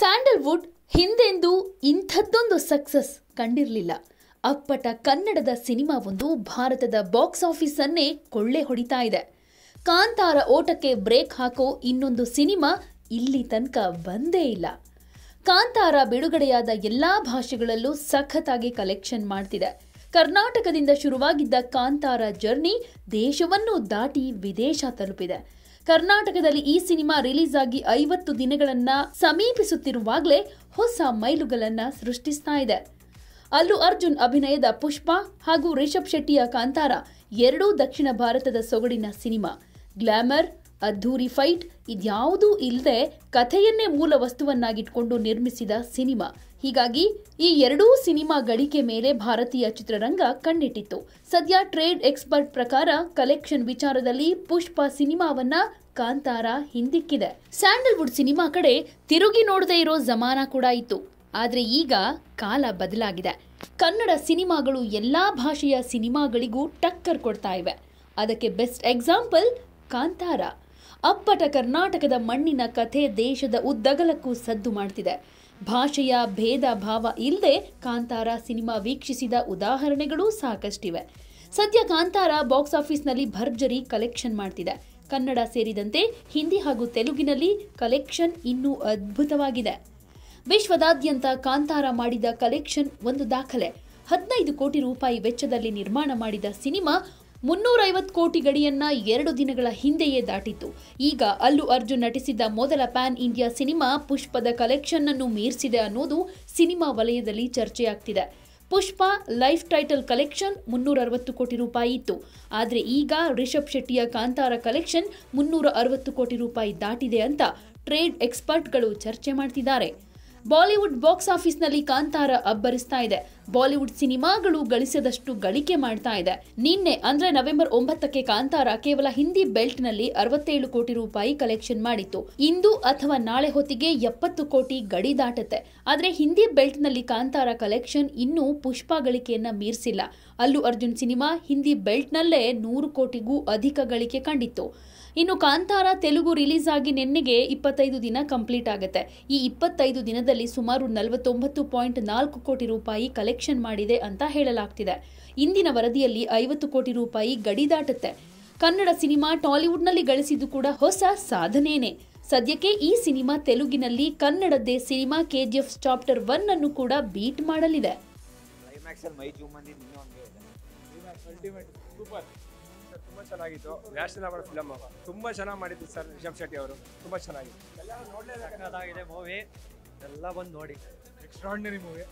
Sandalwood ಹಿಂದೆಂದೂ ಇಂಥದ್ದೊಂದು success ಕಂಡಿರಲಿಲ್ಲ ಅಪ್ಪಟ ಕನ್ನಡದ ಸಿನಿಮಾವೊಂದು ಭಾರತದ ಬಾಕ್ಸ್ ಆಫೀಸನ್ನೇ ಕೊಳ್ಳೆ ಹೊಡಿತಾ ಇದೆ ಕಾಂತಾರ ಓಟಕ್ಕೆ ಬ್ರೇಕ್ ಹಾಕೋ ಇನ್ನೊಂದು ಸಿನಿಮಾ ಇಲ್ಲಿ ತನಕ ಬಂದೇ ಇಲ್ಲ ಕಾಂತಾರ ಬಿಡುಗಡೆಯಾದ ಎಲ್ಲ ಭಾಷೆಗಳಲ್ಲೂ ಸಖತ್ತಾಗಿ ಕಲೆಕ್ಷನ್ ಮಾಡ್ತಿದೆ ಕರ್ನಾಟಕದಿಂದ ಶುರುವಾಗಿದ್ದ ಕಾಂತಾರ ಜರ್ನಿ ದೇಶವನ್ನು ದಾಟಿ ವಿದೇಶ ತಲುಪಿದೆ ಕರ್ನಾಟಕದಲ್ಲಿ ಈ ಸಿನಿಮಾ ರಿಲೀಸ್ ಆಗಿ ಐವತ್ತು ದಿನಗಳನ್ನ ಸಮೀಪಿಸುತ್ತಿರುವಾಗಲೇ ಹೊಸ ಮೈಲುಗಳನ್ನ ಸೃಷ್ಟಿಸ್ತಾ ಇದೆ ಅಲ್ಲು ಅರ್ಜುನ್ ಅಭಿನಯದ ಪುಷ್ಪ ಹಾಗೂ ರಿಷಬ್ ಶೆಟ್ಟಿಯ ಕಾಂತಾರ ಎರಡೂ ದಕ್ಷಿಣ ಭಾರತದ ಸೊಗಡಿನ ಸಿನಿಮಾ ಗ್ಲಾಮರ್ ಅದ್ಧೂರಿ ಫೈಟ್ ಇದ್ಯಾವುದೂ ಇಲ್ಲದೆ ಕಥೆಯನ್ನೇ ಮೂಲ ವಸ್ತುವನ್ನಾಗಿಟ್ಕೊಂಡು ನಿರ್ಮಿಸಿದ ಸಿನಿಮಾ ಹೀಗಾಗಿ ಈ ಎರಡೂ ಸಿನಿಮಾ ಗಳಿಕೆ ಮೇಲೆ ಭಾರತೀಯ ಚಿತ್ರರಂಗ ಕಣ್ಣಿಟ್ಟಿತ್ತು ಸದ್ಯ ಟ್ರೇಡ್ ಎಕ್ಸ್ಪರ್ಟ್ ಪ್ರಕಾರ ಕಲೆಕ್ಷನ್ ವಿಚಾರದಲ್ಲಿ ಪುಷ್ಪ ಸಿನಿಮಾವನ್ನ ಕಾಂತಾರ ಹಿಂದಿಕ್ಕಿದೆ ಸ್ಯಾಂಡಲ್ವುಡ್ ಸಿನಿಮಾ ಕಡೆ ತಿರುಗಿ ನೋಡದೆ ಇರೋ ಜಮಾನ ಕೂಡ ಇತ್ತು ಆದರೆ ಈಗ ಕಾಲ ಬದಲಾಗಿದೆ ಕನ್ನಡ ಸಿನಿಮಾಗಳು ಎಲ್ಲ ಭಾಷೆಯ ಸಿನಿಮಾಗಳಿಗೂ ಟಕ್ಕರ್ ಕೊಡ್ತಾ ಇವೆ ಅದಕ್ಕೆ ಬೆಸ್ಟ್ ಎಕ್ಸಾಂಪಲ್ ಕಾಂತಾರ ಅಪ್ಪಟ ಕರ್ನಾಟಕದ ಮಣ್ಣಿನ ಕಥೆ ದೇಶದ ಉದ್ದಗಲಕ್ಕೂ ಸದ್ದು ಮಾಡ್ತಿದೆ ಭಾಷೆಯ ಭೇದ ಭಾವ ಇಲ್ಲದೆ ಕಾಂತಾರ ಸಿನಿಮಾ ವೀಕ್ಷಿಸಿದ ಉದಾಹರಣೆಗಳು ಸಾಕಷ್ಟಿವೆ ಸದ್ಯ ಕಾಂತಾರ ಬಾಕ್ಸ್ ಆಫೀಸ್ನಲ್ಲಿ ಭರ್ಜರಿ ಕಲೆಕ್ಷನ್ ಮಾಡ್ತಿದೆ ಕನ್ನಡ ಸೇರಿದಂತೆ ಹಿಂದಿ ಹಾಗೂ ತೆಲುಗಿನಲ್ಲಿ ಕಲೆಕ್ಷನ್ ಇನ್ನೂ ಅದ್ಭುತವಾಗಿದೆ ವಿಶ್ವದಾದ್ಯಂತ ಕಾಂತಾರ ಮಾಡಿದ ಕಲೆಕ್ಷನ್ ಒಂದು ದಾಖಲೆ ಹದಿನೈದು ಕೋಟಿ ರೂಪಾಯಿ ವೆಚ್ಚದಲ್ಲಿ ನಿರ್ಮಾಣ ಮಾಡಿದ ಸಿನಿಮಾ ಐವತ್ತು ಕೋಟಿ ಗಡಿಯನ್ನ ಎರಡು ದಿನಗಳ ಹಿಂದೆಯೇ ದಾಟಿತು ಈಗ ಅಲ್ಲು ಅರ್ಜುನ್ ನಟಿಸಿದ್ದ ಮೊದಲ ಪ್ಯಾನ್ ಇಂಡಿಯಾ ಸಿನಿಮಾ ಪುಷ್ಪದ ಕಲೆಕ್ಷನ್ ಅನ್ನು ಮೀರಿಸಿದೆ ಅನ್ನೋದು ಸಿನಿಮಾ ವಲಯದಲ್ಲಿ ಚರ್ಚೆಯಾಗ್ತಿದೆ ಪುಷ್ಪ ಲೈಫ್ ಟೈಟಲ್ ಕಲೆಕ್ಷನ್ ಮುನ್ನೂರ ಅರವತ್ತು ಕೋಟಿ ರೂಪಾಯಿ ಇತ್ತು ಆದರೆ ಈಗ ರಿಷಬ್ ಶೆಟ್ಟಿಯ ಕಾಂತಾರ ಕಲೆಕ್ಷನ್ ಮುನ್ನೂರ ಅರವತ್ತು ಕೋಟಿ ರೂಪಾಯಿ ದಾಟಿದೆ ಅಂತ ಟ್ರೇಡ್ ಎಕ್ಸ್ಪರ್ಟ್ಗಳು ಚರ್ಚೆ ಮಾಡ್ತಿದ್ದಾರೆ ಬಾಲಿವುಡ್ ಬಾಕ್ಸ್ ಆಫೀಸ್ನಲ್ಲಿ ಕಾಂತಾರ ಅಬ್ಬರಿಸ್ತಾ ಇದೆ ಬಾಲಿವುಡ್ ಸಿನಿಮಾಗಳು ಗಳಿಸದಷ್ಟು ಗಳಿಕೆ ಮಾಡ್ತಾ ಇದೆ ನಿನ್ನೆ ಅಂದ್ರೆ ನವೆಂಬರ್ ಒಂಬತ್ತಕ್ಕೆ ಕಾಂತಾರ ಕೇವಲ ಹಿಂದಿ ಬೆಲ್ಟ್ ನಲ್ಲಿ ಅರವತ್ತೇಳು ಕೋಟಿ ರೂಪಾಯಿ ಕಲೆಕ್ಷನ್ ಮಾಡಿತ್ತು ಇಂದು ಅಥವಾ ನಾಳೆ ಹೊತ್ತಿಗೆ ಎಪ್ಪತ್ತು ಕೋಟಿ ಗಡಿ ದಾಟತ್ತೆ ಆದ್ರೆ ಹಿಂದಿ ಬೆಲ್ಟ್ ನಲ್ಲಿ ಕಾಂತಾರ ಕಲೆಕ್ಷನ್ ಇನ್ನೂ ಪುಷ್ಪ ಗಳಿಕೆಯನ್ನ ಮೀರಿಸಿಲ್ಲ ಅಲ್ಲು ಅರ್ಜುನ್ ಸಿನಿಮಾ ಹಿಂದಿ ಬೆಲ್ಟ್ ನಲ್ಲೇ ನೂರು ಕೋಟಿಗೂ ಅಧಿಕ ಗಳಿಕೆ ಕಂಡಿತ್ತು ಇನ್ನು ಕಾಂತಾರ ತೆಲುಗು ರಿಲೀಸ್ ಆಗಿ ನಿನ್ನೆಗೆ ಇಪ್ಪತ್ತೈದು ದಿನ ಕಂಪ್ಲೀಟ್ ಆಗುತ್ತೆ ಈ ಇಪ್ಪತ್ತೈದು ದಿನದಲ್ಲಿ ಸುಮಾರು ನಲವತ್ತೊಂಬತ್ತು ಪಾಯಿಂಟ್ ನಾಲ್ಕು ಕೋಟಿ ರೂಪಾಯಿ ಕಲೆಕ್ಟ್ ನಿರ್ಲಕ್ಷ್ಯ ಮಾಡಿದೆ ಅಂತ ಹೇಳಲಾಗ್ತಿದೆ ಇಂದಿನ ವರದಿಯಲ್ಲಿ ಐವತ್ತು ಕೋಟಿ ರೂಪಾಯಿ ಗಡಿ ದಾಟುತ್ತೆ ಕನ್ನಡ ಸಿನಿಮಾ ಟಾಲಿವುಡ್ನಲ್ಲಿ ಗಳಿಸಿದ್ದು ಕೂಡ ಹೊಸ ಸಾಧನೇನೆ ಸದ್ಯಕ್ಕೆ ಈ ಸಿನಿಮಾ ತೆಲುಗಿನಲ್ಲಿ ಕನ್ನಡದ್ದೇ ಸಿನಿಮಾ ಕೆಜಿಎಫ್ ಚಾಪ್ಟರ್ ಒನ್ ಅನ್ನು ಕೂಡ ಬೀಟ್ ಮಾಡಲಿದೆ ತುಂಬಾ ಚೆನ್ನಾಗಿತ್ತು ನ್ಯಾಷನಲ್ ಅವಾರ್ಡ್ ಫಿಲಮ್ ತುಂಬಾ ಚೆನ್ನಾಗಿ ಮಾಡಿದ್ದು ಸರ್ ರಿಷಬ್ ಶೆಟ್ಟಿ ಅವರು ತುಂಬಾ ಚೆನ್ನಾಗಿತ್ತು ಎಲ್ಲರೂ ನೋಡಲೇಬೇಕಾಗಿದೆ ಮೂವಿ ಎಲ್ಲ ಬಂದು ನೋಡಿ ಎಕ್ಸ್ಟ್ರಾರ್ಡಿನರಿ ಮೂವಿ